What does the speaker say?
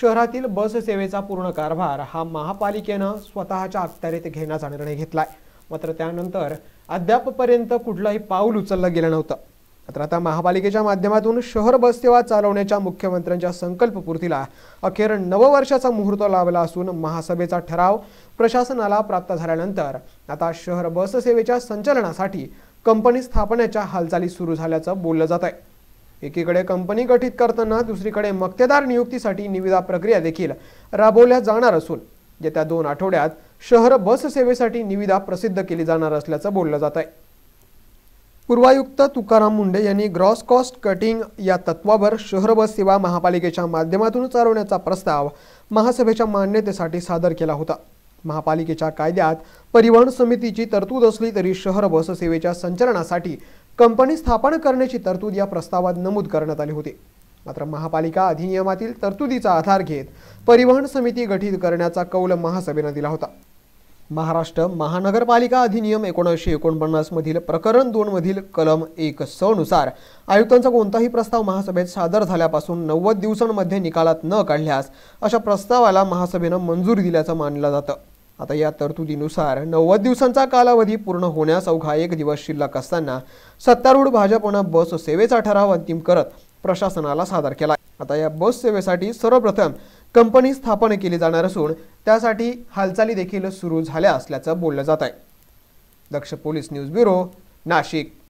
शहरातील बस सेवेचा पूर्ण कारभार हा महापालिकेनं स्वतःच्या अखत्यारीत घेण्याचा निर्णय घेतलाय मात्र त्यानंतर अद्यापपर्यंत कुठलंही पाऊल उचललं गेलं नव्हतं मात्र आता महापालिकेच्या माध्यमातून शहर बस सेवा चालवण्याच्या मुख्यमंत्र्यांच्या संकल्पपूर्तीला अखेर नववर्षाचा मुहूर्त लावला असून महासभेचा ठराव प्रशासनाला प्राप्त झाल्यानंतर आता शहर बस सेवेच्या संचालनासाठी कंपनी स्थापनेच्या हालचाली सुरू झाल्याचं बोललं जात आहे एकीकडे कंपनी गठीत करताना दुसरीकडे मक्तेदार नियुक्तीसाठी निविदा प्रक्रिया देखील राबवल्या जाणार असून येत्या दोन आठवड्यात शहर बस सेवेसाठी निविदा प्रसिद्ध केली जाणार असल्याचं बोललं जात आहे पूर्वायुक्त तुकाराम मुंडे यांनी ग्रॉस कॉस्ट कटिंग या तत्वावर शहर बस सेवा महापालिकेच्या माध्यमातून चालवण्याचा प्रस्ताव महासभेच्या मान्यतेसाठी सादर केला होता महापालिकेच्या कायद्यात परिवहन समितीची तरतूद असली तरी शहर बससेवेच्या संचलनासाठी कंपनी स्थापन करण्याची तरतूद या प्रस्तावात नमूद करण्यात आली होती मात्र महापालिका अधिनियमातील तरतुदीचा आधार घेत परिवहन समिती गठीत करण्याचा कौल महासभेनं दिला होता महाराष्ट्र महानगरपालिका अधिनियम एकोणीसशे एकोणपन्नासमधील प्रकरण दोनमधील कलम एक नुसार आयुक्तांचा कोणताही प्रस्ताव महासभेत सादर झाल्यापासून नव्वद दिवसांमध्ये निकालात न काढल्यास अशा प्रस्तावाला महासभेनं मंजुरी दिल्याचं मानलं जातं आता या तरतुदीनुसार नव्वद दिवसांचा कालावधी पूर्ण होण्यास अवघा एक दिवस शिल्लक असताना सत्तारूढ भाजपनं बस सेवेचा ठराव अंतिम करत प्रशासनाला सादर केला आता या बस सेवेसाठी सर्वप्रथम कंपनी स्थापन केली जाणार असून त्यासाठी हालचाली देखील सुरू झाल्या असल्याचं बोललं जात आहे Daksh police news bureau Nashik